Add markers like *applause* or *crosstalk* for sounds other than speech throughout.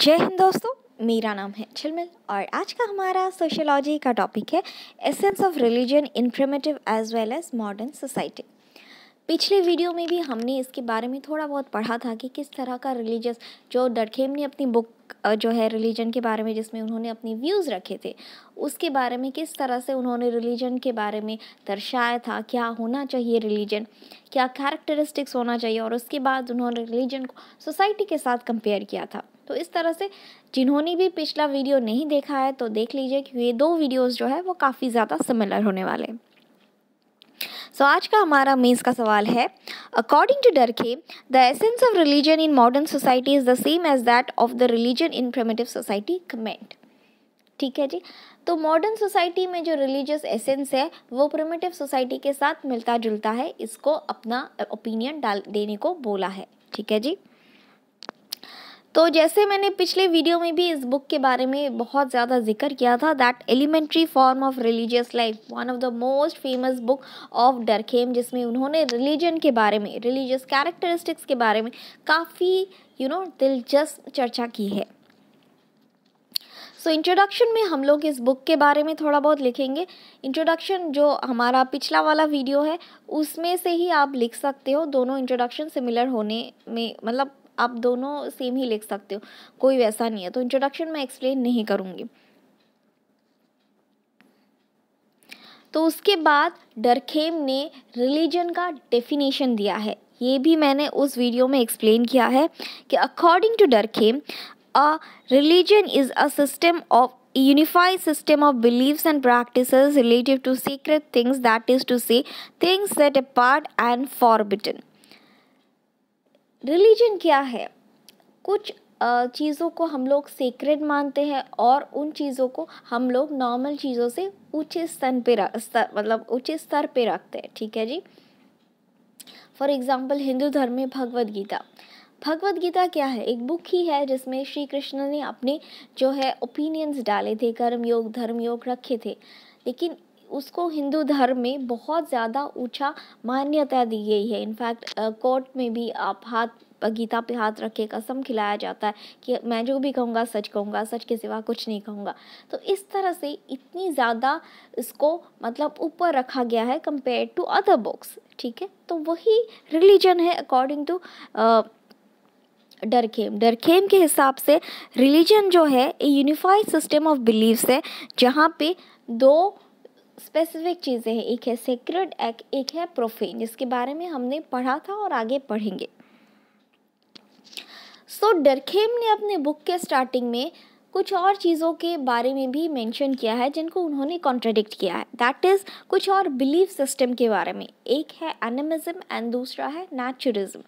जय हिंद दोस्तों मेरा नाम है छिलमिल और आज का हमारा सोशियोलॉजी का टॉपिक है essence of religion in primitive as well as modern society पिछले वीडियो में भी हमने इसके बारे में थोड़ा बहुत पढ़ा था कि किस तरह का रिलीजियस जो डरखेम ने अपनी बुक जो है रिलीजन के बारे में जिसमें उन्होंने अपने व्यूज़ रखे थे उसके बारे में किस तरह से उन्होंने रिलीजन के बारे में दर्शाया था क्या होना चाहिए रिलीजन क्या कैरेक्टरिस्टिक्स होना चाहिए और उसके बाद उन्होंने रिलीजन को सोसाइटी के साथ कंपेयर किया था तो इस तरह से जिन्होंने भी पिछला वीडियो नहीं देखा है तो देख लीजिए क्योंकि ये दो वीडियोज़ जो है वो काफ़ी ज़्यादा सिमिलर होने वाले हैं सो so, आज का हमारा मेंस का सवाल है according to Durkheim the essence of religion in modern society is the same as that of the religion in primitive society comment ठीक है जी तो मॉडर्न सोसाइटी में जो रिलीजियस एसेंस है वो प्रमेटिव सोसाइटी के साथ मिलता जुलता है इसको अपना ओपिनियन डाल देने को बोला है ठीक है जी तो जैसे मैंने पिछले वीडियो में भी इस बुक के बारे में बहुत ज़्यादा जिक्र किया था that elementary form of religious life one of the most famous book of Durkheim जिसमें उन्होंने रिलीजन के बारे में रिलीजियस कैरेक्टरिस्टिक्स के बारे में काफ़ी यू नो दिलचस्प चर्चा की है सो so, इंट्रोडक्शन में हम लोग इस बुक के बारे में थोड़ा बहुत लिखेंगे इंट्रोडक्शन जो हमारा पिछला वाला वीडियो है उसमें से ही आप लिख सकते हो दोनों इंट्रोडक्शन सिमिलर होने में मतलब आप दोनों सेम ही लिख सकते हो कोई वैसा नहीं है तो इंट्रोडक्शन मैं एक्सप्लेन नहीं करूँगी तो उसके बाद डरखेम ने रिलीजन का डेफिनेशन दिया है ये भी मैंने उस वीडियो में एक्सप्लेन किया है कि according to Durkheim a religion is a system of system of beliefs and practice relative to secret things that is to to things things set part and forbidden religion क्या है कुछ चीज़ों को हम लोग सीक्रेट मानते हैं और उन चीज़ों को हम लोग नॉर्मल चीज़ों से ऊँचे स्तर पे स्तर मतलब ऊंचे स्तर पे रखते हैं ठीक है जी फॉर एग्ज़ाम्पल हिंदू धर्म में भगवद गीता भगवद गीता क्या है एक बुक ही है जिसमें श्री कृष्ण ने अपने जो है ओपिनियंस डाले थे कर्म योग धर्म योग रखे थे लेकिन उसको हिंदू धर्म में बहुत ज़्यादा ऊँचा मान्यता दी गई है इनफैक्ट कोर्ट में भी आप हाथ गीता पे हाथ रख के कसम खिलाया जाता है कि मैं जो भी कहूँगा सच कहूँगा सच के सिवा कुछ नहीं कहूँगा तो इस तरह से इतनी ज़्यादा इसको मतलब ऊपर रखा गया है कंपेयर टू अदर बुक्स ठीक है तो वही रिलीजन है अकॉर्डिंग टू डरखेम डरखेम के हिसाब से रिलीजन जो है a unified system of beliefs है जहाँ पे दो स्पेसिफिक चीज़ें हैं एक है सेक्रेड एक एक है प्रोफेन जिसके बारे में हमने पढ़ा था और आगे पढ़ेंगे सो so, डरखेम ने अपने बुक के स्टार्टिंग में कुछ और चीज़ों के बारे में भी मेंशन किया है जिनको उन्होंने कॉन्ट्रडिक्ट किया है दैट इज़ कुछ और बिलीफ सिस्टम के बारे में एक है एनिमिज्म एंड दूसरा है naturism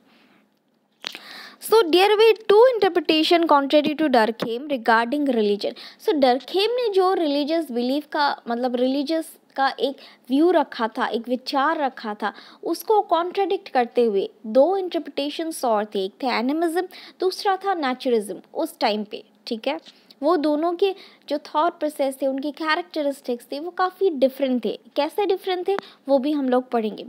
so dear way to interpretation contrary to Durkheim regarding religion so Durkheim ने जो रिलीजियस बिलीफ का मतलब रिलीजियस का एक व्यू रखा था एक विचार रखा था उसको कॉन्ट्रडिक्ट करते हुए दो इंटरप्रिटेशन और थे एक थे एनिमिज्म दूसरा था नेचुरिज्म उस टाइम पे ठीक है वो दोनों के जो थॉट प्रोसेस थे उनकी कैरेक्टरिस्टिक्स थे वो काफ़ी डिफरेंट थे कैसे डिफरेंट थे वो भी हम लोग पढ़ेंगे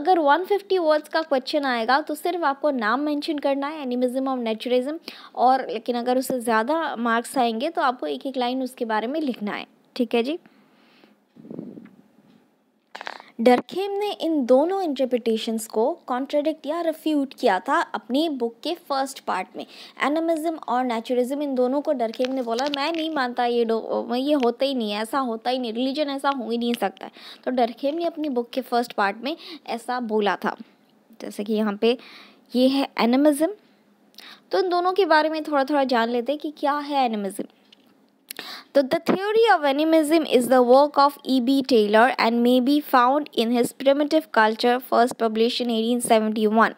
अगर 150 वर्ड्स का क्वेश्चन आएगा तो सिर्फ आपको नाम मेंशन करना है एनिमिज्म और नेचुरिज्म और लेकिन अगर उससे ज़्यादा मार्क्स आएंगे तो आपको एक एक लाइन उसके बारे में लिखना है ठीक है जी डरखेम ने इन दोनों इंटरप्रिटेशंस को कॉन्ट्रेडिक्ट या रिफ्यूट किया था अपनी बुक के फर्स्ट पार्ट में एनिमिज्म और नेचुरिज्म इन दोनों को डरखेम ने बोला मैं नहीं मानता ये ये होता ही नहीं है ऐसा होता ही नहीं रिलीजन ऐसा हो ही नहीं सकता है तो डरखेम ने अपनी बुक के फर्स्ट पार्ट में ऐसा बोला था जैसे कि यहाँ पे ये है एनिमिज़म तो इन दोनों के बारे में थोड़ा थोड़ा जान लेते हैं कि क्या है एनिमिज़म तो the theory of animism is the work of E B Tylor and may be found in his primitive culture first publish in eighteen seventy one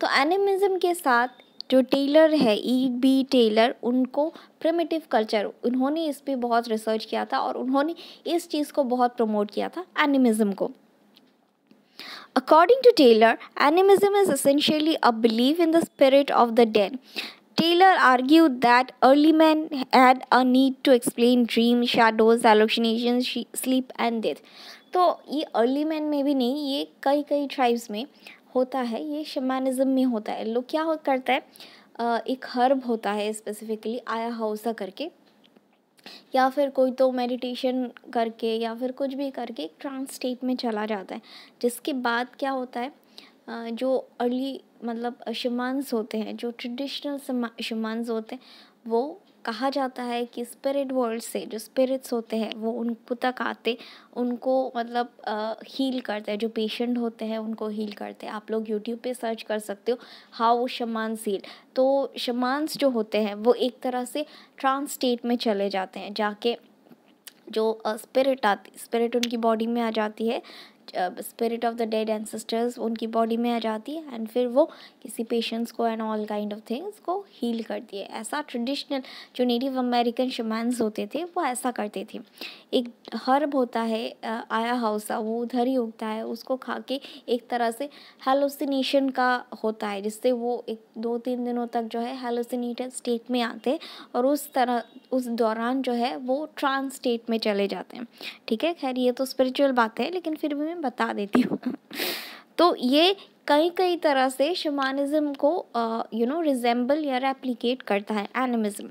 तो एनिमिज्म के साथ जो टेलर है ई बी टेलर उनको primitive culture उन्होंने इस पर बहुत रिसर्च किया था और उन्होंने इस चीज़ को बहुत प्रमोट किया था एनिमिज्म को according to Tylor animism is essentially a believe in the spirit of the dead Taylor argued that men had a need to explain dreams, shadows, hallucinations, sleep and death. तो ये early man में भी नहीं ये कई कई tribes में होता है ये shamanism में होता है लोग क्या हो करता है एक हर्ब होता है स्पेसिफिकली आया हाउसा करके या फिर कोई तो मेडिटेशन करके या फिर कुछ भी करके एक ट्रांस स्टेट में चला जाता है जिसके बाद क्या होता है जो अर्ली मतलब शमान्स होते हैं जो ट्रेडिशनल शमान्स होते हैं वो कहा जाता है कि स्पिरिट वर्ल्ड से जो स्पिरिट्स होते हैं वो उन तक आते उनको मतलब हील करते हैं जो पेशेंट होते हैं उनको हील करते हैं आप लोग यूट्यूब पे सर्च कर सकते हो हाउ शमांस हील तो शमांस जो होते हैं वो एक तरह से ट्रांस स्टेट में चले जाते हैं जाके जो स्पिरिट आती स्पिरिट उनकी बॉडी में आ जाती है spirit of the dead ancestors उनकी बॉडी में आ जाती है एंड फिर वो किसी पेशेंट्स को and all kind of things को हील करती है ऐसा ट्रेडिशनल जो नेटिव अमेरिकन शमैन्स होते थे वो ऐसा करते थे एक हर्ब होता है uh, आया हाउसा वो उधर ही उगता है उसको खा के एक तरह से हेलोसिनेशन का होता है जिससे वो एक दो तीन दिनों तक जो है हेलोसिनेटेड स्टेट में आते और उस तरह उस दौरान जो है वो ट्रांस स्टेट में चले जाते हैं ठीक है खैर ये तो स्पिरिचुअल बात है लेकिन फिर भी मैं बता देती हूँ *laughs* तो ये कई कई तरह से शमानिज़म को यू नो रिजेंबल या रेप्लिकेट करता है एनिमिज़म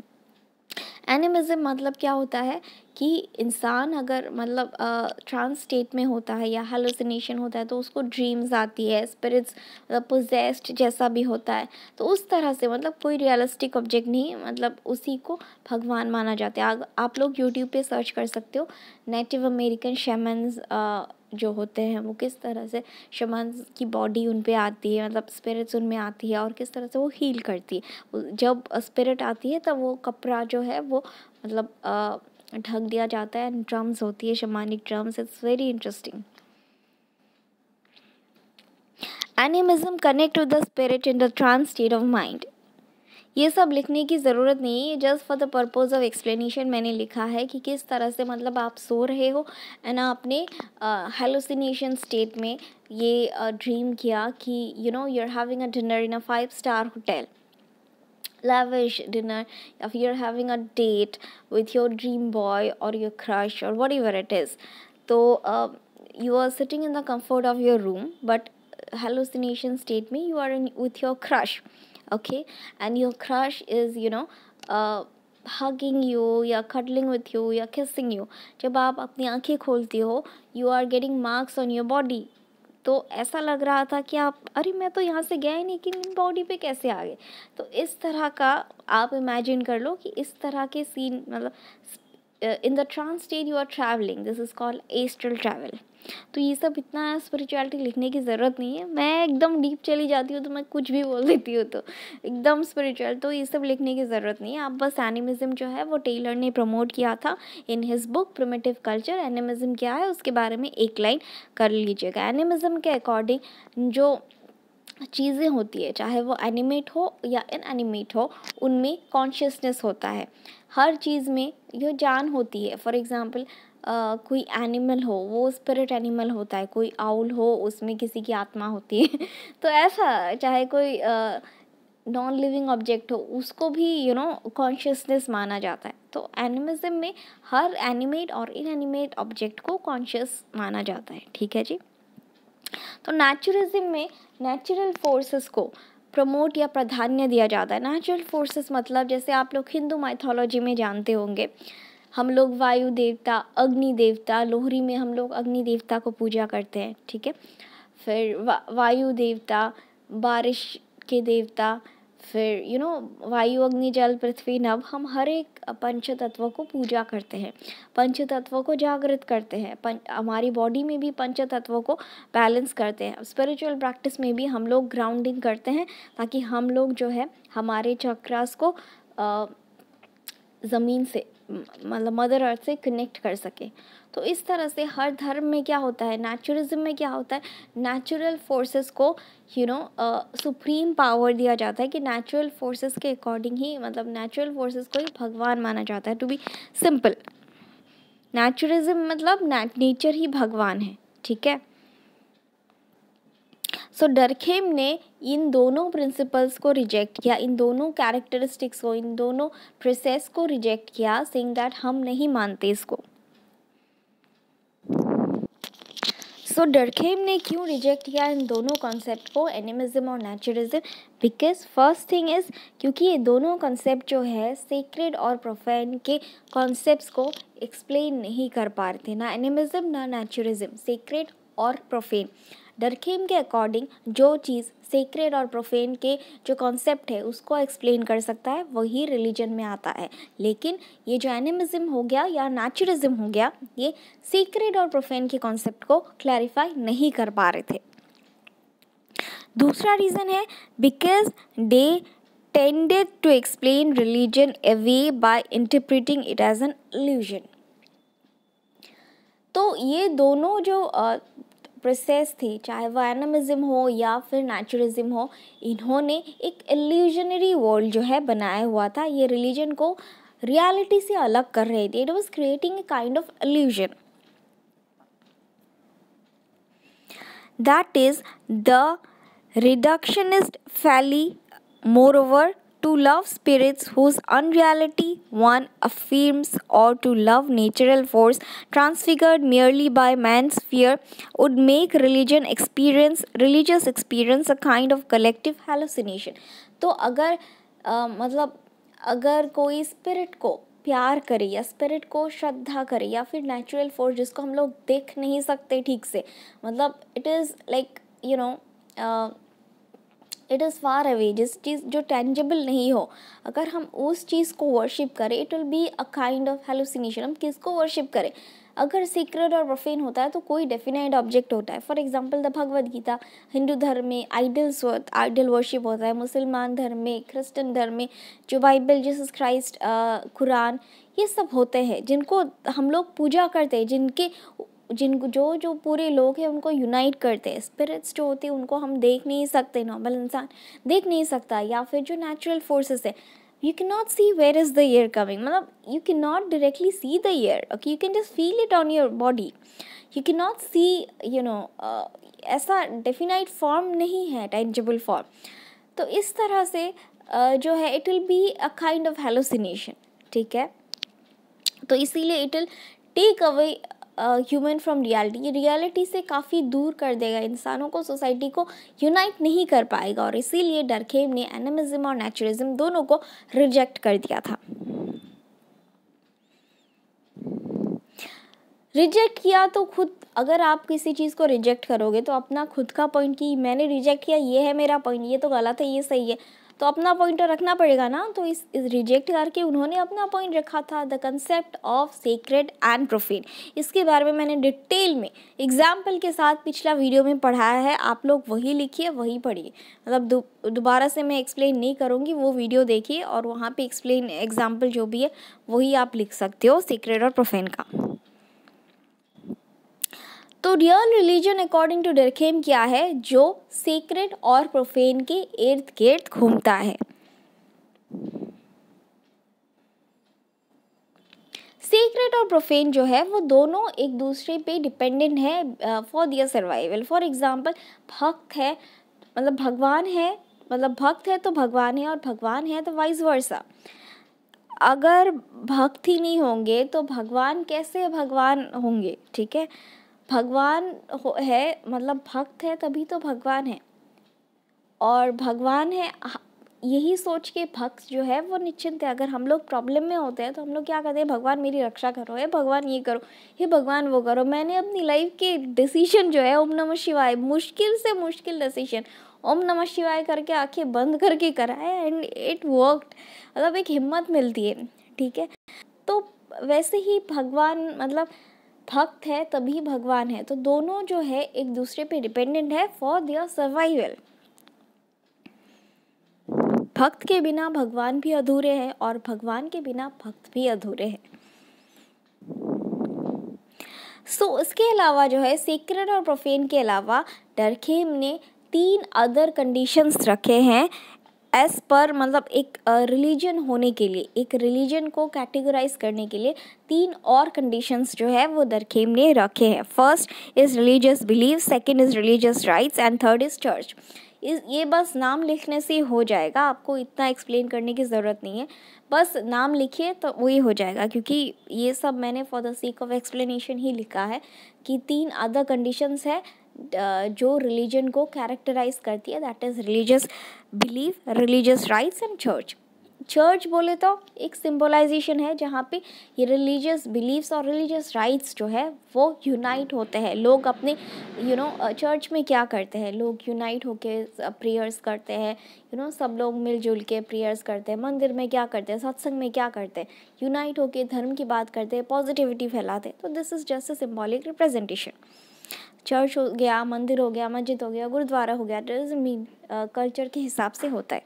एनिमिज़म मतलब क्या होता है कि इंसान अगर मतलब ट्रांस स्टेट में होता है या हेलोसिनेशन होता है तो उसको ड्रीम्स आती है स्पिरिट्स मतलब पोजेस्ड जैसा भी होता है तो उस तरह से मतलब कोई रियलिस्टिक ऑब्जेक्ट नहीं मतलब उसी को भगवान माना जाता है आप लोग यूट्यूब पे सर्च कर सकते हो नेटिव अमेरिकन शेमन्स जो होते हैं वो किस तरह से शमन की बॉडी उन पर आती है मतलब स्पिरिट्स उनमें आती है और किस तरह से वो हील करती है जब स्पिरिट आती है तब वो कपड़ा जो है वो मतलब ढक दिया जाता है ड्रम्स होती है shamanic drums it's very interesting animism connect to the spirit in the trance state of mind ये सब लिखने की ज़रूरत नहीं है just for the purpose of explanation मैंने लिखा है कि किस तरह से मतलब आप सो रहे हो एंड आपने हेलोसिनेशन uh, स्टेट में ये ड्रीम uh, किया कि you know you are having a dinner in a five star hotel lavish dinner if you're having a date with your dream boy or your crush or whatever it is so uh, you are sitting in the comfort of your room but uh, hallucination state me you are in with your crush okay and your crush is you know uh, hugging you या cuddling with you या kissing you जब आप अपनी आंखें खोलती हो you are getting marks on your body तो ऐसा लग रहा था कि आप अरे मैं तो यहाँ से गया ही नहीं कि इन बॉडी पे कैसे आ गए तो इस तरह का आप इमेजिन कर लो कि इस तरह के सीन मतलब in the trance state you are travelling this is called astral travel तो ये सब इतना स्पिरिचुअलिटी लिखने की ज़रूरत नहीं है मैं एकदम डीप चली जाती हूँ तो मैं कुछ भी बोल देती हूँ तो एकदम स्पिरिचुअल तो ये सब लिखने की ज़रूरत नहीं है आप बस एनिमिज़म जो है वो टेलर ने प्रमोट किया था in his book primitive culture animism क्या है उसके बारे में एक लाइन कर लीजिएगा एनिमिज़म के अकॉर्डिंग जो चीज़ें होती है चाहे वो एनिमेट हो या इन एनिमेट हो उनमें कॉन्शियसनेस होता है हर चीज़ में यह जान होती है फॉर एग्ज़ाम्पल Uh, कोई एनिमल हो वो स्पिरिट एनिमल होता है कोई आउल हो उसमें किसी की आत्मा होती है *laughs* तो ऐसा चाहे कोई नॉन लिविंग ऑब्जेक्ट हो उसको भी यू नो कॉन्शियसनेस माना जाता है तो एनिमिज्म में हर एनिमेट और इनएनिमेट ऑब्जेक्ट को कॉन्शियस माना जाता है ठीक है जी तो नेचुरिज्म में नेचुरल फोर्सेस को प्रमोट या प्राधान्य दिया जाता है नेचुरल फोर्सेस मतलब जैसे आप लोग हिंदू माइथोलॉजी में जानते होंगे हम लोग वायु देवता अग्नि देवता लोहरी में हम लोग अग्नि देवता को पूजा करते हैं ठीक है फिर वा, वायु देवता बारिश के देवता फिर यू नो वायु अग्नि जल पृथ्वी नव हम हर एक पंच तत्वों को पूजा करते हैं पंच तत्वों को जागृत करते हैं पंच हमारी बॉडी में भी पंच तत्वों को बैलेंस करते हैं स्पिरिचुअल प्रैक्टिस में भी हम लोग ग्राउंडिंग करते हैं ताकि हम लोग जो है हमारे चक्रास को ज़मीन से मतलब मदर अर्थ से कनेक्ट कर सके तो इस तरह से हर धर्म में क्या होता है नेचुरिज्म में क्या होता है नेचुरल फोर्सेस को यू नो सुप्रीम पावर दिया जाता है कि नेचुरल फोर्सेस के अकॉर्डिंग ही मतलब नेचुरल फोर्सेस को ही भगवान माना जाता है टू बी सिंपल नेचुरिज्म मतलब नेचर ही भगवान है ठीक है सो डरखेम ने इन दोनों प्रिंसिपल्स को रिजेक्ट किया इन दोनों कैरेक्टरिस्टिक्स को इन दोनों प्रोसेस को रिजेक्ट किया सिंग दैट हम नहीं मानते इसको सो so, डरखेम ने क्यों रिजेक्ट किया इन दोनों कॉन्सेप्ट को एनिमिज्म और naturism because first thing is क्योंकि ये दोनों कॉन्सेप्ट जो है सीक्रेट और प्रोफेन के कॉन्सेप्ट को एक्सप्लेन नहीं कर पा रहे थे ना एनिमिज्म ना नेचुरिज्म सीक्रेट और प्रोफेन डरखेम के अकॉर्डिंग जो चीज़ सेक्रेड और प्रोफेन के जो कॉन्सेप्ट है उसको एक्सप्लेन कर सकता है वही रिलीजन में आता है लेकिन ये जो एनिमिज्म हो गया या नेचुरिज्म हो गया ये सीक्रेड और प्रोफेन के कॉन्सेप्ट को क्लैरिफाई नहीं कर पा रहे थे दूसरा रीज़न है because they to explain religion a way by interpreting it as an illusion तो ये दोनों जो प्रोसेस थी चाहे वो एनमिज़म हो या फिर नेचुरिज्म हो इन्होंने एक एल्यूजनरी वर्ल्ड जो है बनाया हुआ था ये रिलीजन को रियलिटी से अलग कर रहे थे it was creating a kind of illusion that is the reductionist fallacy more over to love spirits whose unreality one affirms, or to love natural force transfigured merely by man's fear, would make religion experience, religious experience, a kind of collective hallucination. तो अगर आ, मतलब अगर कोई spirit को प्यार करे या spirit को श्रद्धा करे या फिर नेचुरल फोर्स जिसको हम लोग देख नहीं सकते ठीक से मतलब it is like you know it is far away जिस चीज़ जो टेंजेबल नहीं हो अगर हम उस चीज़ को वर्शिप करें it will be a kind of hallucination हम किसको वर्शिप करें अगर सीक्रेट और प्रफेन होता है तो कोई डेफिनाइट ऑब्जेक्ट होता है for example the Bhagavad Gita Hindu धर्म में आइडल्स आइडल वर्शिप होता है मुसलमान धर्म में क्रिश्चन धर्म में जो बाइबल जीसस क्राइस्ट कुरान ये सब होते हैं जिनको हम लोग पूजा करते हैं जिनके जिन जो जो पूरे लोग हैं उनको यूनाइट करते हैं स्पिरिट्स जो होते हैं उनको हम देख नहीं सकते नॉर्मल इंसान देख नहीं सकता या फिर जो नेचुरल फोर्सेस है you can not see where is the air coming मतलब you can not directly see the air okay you can just feel it on your body you can not see you know ऐसा definite form नहीं है tangible form तो इस तरह से uh, जो है it will be a kind of hallucination ठीक है तो इसीलिए it will take away human from reality reality से काफ़ी दूर कर देगा इंसानों को सोसाइटी को यूनाइट नहीं कर पाएगा और इसीलिए डरखेम ने एनिमिज्म और नेचुरिज्म दोनों को रिजेक्ट कर दिया था रिजेक्ट किया तो खुद अगर आप किसी चीज़ को रिजेक्ट करोगे तो अपना खुद का पॉइंट कि मैंने रिजेक्ट किया ये है मेरा पॉइंट ये तो गलत है ये सही है तो अपना पॉइंट रखना पड़ेगा ना तो इस, इस रिजेक्ट करके उन्होंने अपना पॉइंट रखा था the concept of secret and profane इसके बारे में मैंने डिटेल में एग्जाम्पल के साथ पिछला वीडियो में पढ़ाया है आप लोग वही लिखिए वही पढ़िए मतलब दोबारा दोबारा से मैं एक्सप्लेन नहीं करूँगी वो वीडियो देखिए और वहाँ पर एक्सप्लेन एग्जाम्पल जो भी है वही आप लिख सकते हो सीक्रेट और प्रोफेन का तो real religion according to Durkheim क्या है जो सीक्रेट और प्रोफेन के इर्द गिर्द घूमता है सीक्रेट और प्रोफेन जो है वो दोनों एक दूसरे पे डिपेंडेंट है for their survival for example भक्त है मतलब भगवान है मतलब भक्त है तो भगवान है और भगवान है तो वाइस वर्सा अगर भक्त ही नहीं होंगे तो भगवान कैसे भगवान होंगे ठीक है भगवान है मतलब भक्त है तभी तो भगवान है और भगवान है यही सोच के भक्त जो है वो निश्चिंत है अगर हम लोग प्रॉब्लम में होते हैं तो हम लोग क्या करते हैं भगवान मेरी रक्षा करो है भगवान ये करो हे भगवान वो करो मैंने अपनी लाइफ के डिसीजन जो है ओम नमः शिवाय मुश्किल से मुश्किल डिसीजन ओम नमः शिवाय करके आंखें बंद करके है एंड इट वर्कड मतलब एक हिम्मत मिलती है ठीक है तो वैसे ही भगवान मतलब भक्त है तभी भगवान है तो दोनों जो है एक दूसरे पे डिपेंडेंट है फॉर दियर सर्वाइवल भक्त के बिना भगवान भी अधूरे हैं और भगवान के बिना भक्त भी अधूरे हैं सो so, इसके अलावा जो है सीक्रेट और प्रोफेन के अलावा डरखेम ने तीन अदर कंडीशंस रखे हैं एज पर मतलब एक रिलीजन होने के लिए एक रिलीजन को कैटेगराइज करने के लिए तीन और कंडीशंस जो है वो दरखेम ने रखे हैं first is religious believe second is religious rites and third is church इस ये बस नाम लिखने से हो जाएगा आपको इतना एक्सप्लेन करने की ज़रूरत नहीं है बस नाम लिखिए तो वही हो जाएगा क्योंकि ये सब मैंने for the sake of explanation ही लिखा है कि तीन अदर कंडीशंस है जो रिलीजन को कैरेक्टराइज करती है that is religious believe religious rites and church church बोले तो एक सिंबलाइजेशन है जहाँ पे ये रिलीजियस बिलीव्स और रिलीजियस राइट्स जो है वो यूनाइट होते हैं लोग अपने यू नो चर्च में क्या करते हैं लोग यूनाइट होके प्रेयर्स करते हैं यू नो सब लोग मिलजुल के प्रेयर्स करते हैं मंदिर में क्या करते हैं सत्संग में क्या करते हैं यूनाइट होके धर्म की बात करते हैं पॉजिटिविटी फैलाते हैं तो this is just a symbolic representation church हो गया मंदिर हो गया मस्जिद हो गया गुरुद्वारा हो गया मीन कल्चर uh, के हिसाब से होता है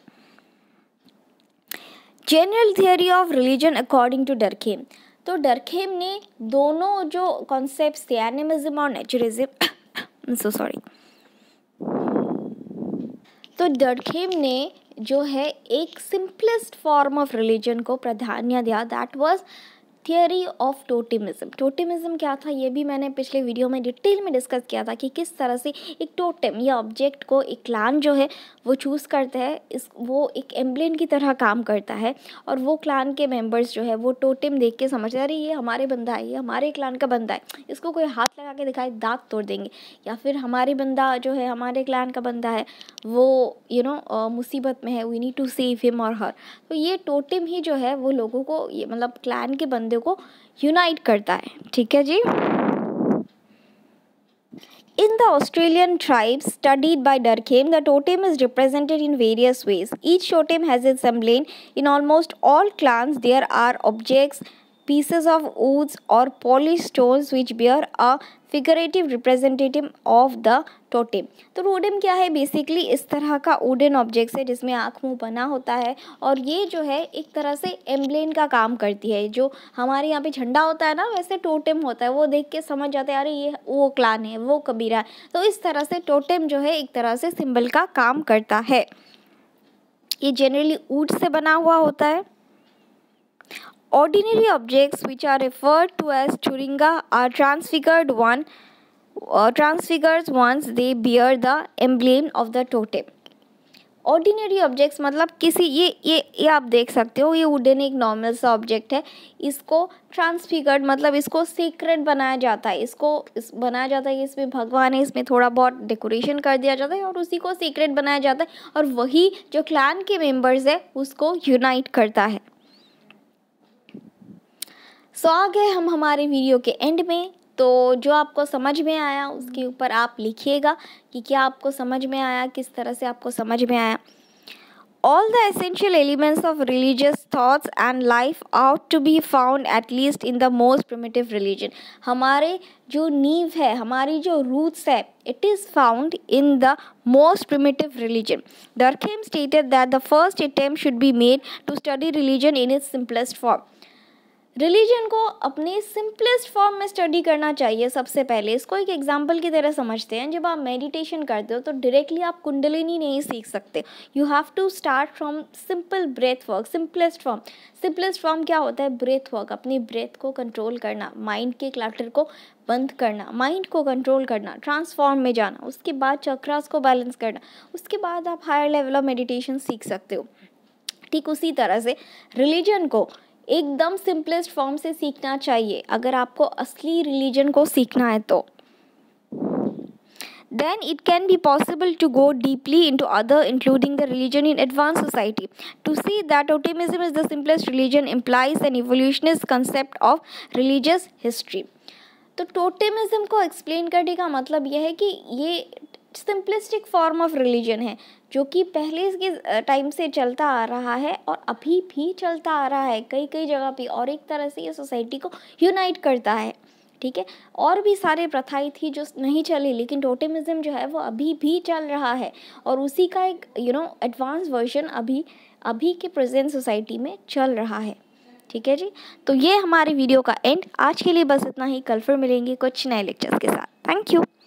general theory of religion according to Durkheim तो डरखेम ने दोनों जो कॉन्सेप्ट थे एनिमिज्म और नेचुरिज्म सो सॉरी तो डरखेम ने जो है एक सिंपलेस्ट फॉर्म ऑफ रिलीजन को प्राधान्य दिया that was theory of totemism totemism क्या था ये भी मैंने पिछले वीडियो में डिटेल में डिस्कस किया था कि किस तरह से एक टोटम या ऑब्जेक्ट को एक क्लान जो है वो चूज़ करता है इस वो एक एम्बलिन की तरह काम करता है और वो क्लान के मेंबर्स जो है वो टोटम देख के समझते अरे ये हमारे बंदा है ये हमारे क्लान का बंदा है इसको कोई हाथ लगा के दिखाए दाँत तोड़ देंगे या फिर हमारे बंदा जो है हमारे क्लान का बंदा है वो यू नो मुसीबत में है we need to save him और हर तो ये टोटम ही जो है वो लोगों को ये मतलब क्लान के बंदे बंदे को यूनाइट करता है ठीक है जी In the Australian tribes studied by Durkheim, the totem is represented in various ways. Each totem has its emblem. In almost all clans, there are objects pieces of woods or polished stones which bear a figurative representative of the totem तो रोडेम क्या है basically इस तरह का wooden object है जिसमें आँख मुँह बना होता है और ये जो है एक तरह से एम्बलेन का काम करती है जो हमारे यहाँ पे झंडा होता है ना वैसे टोटेम होता है वो देख के समझ जाते हैं अरे ये वो क्लान है वो कबीरा है तो इस तरह से टोटेम जो है एक तरह से सिंबल का काम करता है ये जनरली ऊट से बना हुआ होता है Ordinary objects which are referred to as churinga are transfigured one uh, transfigured once they bear the emblem of the totem. Ordinary objects मतलब किसी ये ये ये आप देख सकते हो ये वुडन एक नॉर्मल सा ऑब्जेक्ट है इसको ट्रांसफिगर्ड मतलब इसको सीक्रेट बनाया जाता है इसको इस बनाया जाता है कि इसमें भगवान है इसमें थोड़ा बहुत डेकोरेशन कर दिया जाता है और उसी को सीक्रेट बनाया जाता है और वही जो क्लान के मेम्बर्स है उसको यूनाइट करता है सो आ गए हम हमारे वीडियो के एंड में तो जो आपको समझ में आया उसके ऊपर आप लिखिएगा कि क्या आपको समझ में आया किस तरह से आपको समझ में आया all the essential elements of religious thoughts and life out to be found at least in the most primitive religion हमारे जो नींव है हमारी जो रूट्स है it is found in the most primitive religion Durkheim stated that the first attempt should be made to study religion in is simplest form religion को अपनी simplest form में स्टडी करना चाहिए सबसे पहले इसको एक एग्जाम्पल की तरह समझते हैं जब आप मेडिटेशन करते हो तो डायरेक्टली आप कुंडलिनी नहीं सीख सकते you have to start from simple breath work simplest form simplest form क्या होता है ब्रेथ वर्क अपनी ब्रेथ को कंट्रोल करना माइंड के क्लाटर को बंद करना माइंड को कंट्रोल करना ट्रांसफॉर्म में जाना उसके बाद चक्रास को बैलेंस करना उसके बाद आप हायर लेवल ऑफ मेडिटेशन सीख सकते हो ठीक उसी तरह से रिलीजन को एकदम सिंपलेस्ट फॉर्म से सीखना चाहिए अगर आपको असली रिलीजन को सीखना है तो then it can be possible to go deeply into other including the religion in advance society to see that totemism is the simplest religion implies an evolutionist concept of religious history तो totemism को explain करने का मतलब यह है कि ये simplistic form of religion है जो कि पहले के टाइम से चलता आ रहा है और अभी भी चलता आ रहा है कई कई जगह पे और एक तरह से ये सोसाइटी को यूनाइट करता है ठीक है और भी सारे प्रथाएं थी जो नहीं चली लेकिन टोटेमिज्म जो है वो अभी भी चल रहा है और उसी का एक यू नो एडवांस वर्जन अभी अभी के प्रेजेंट सोसाइटी में चल रहा है ठीक है जी तो ये हमारे वीडियो का एंड आज के लिए बस इतना ही कल फिर मिलेंगे कुछ नए लेक्चर्स के साथ थैंक यू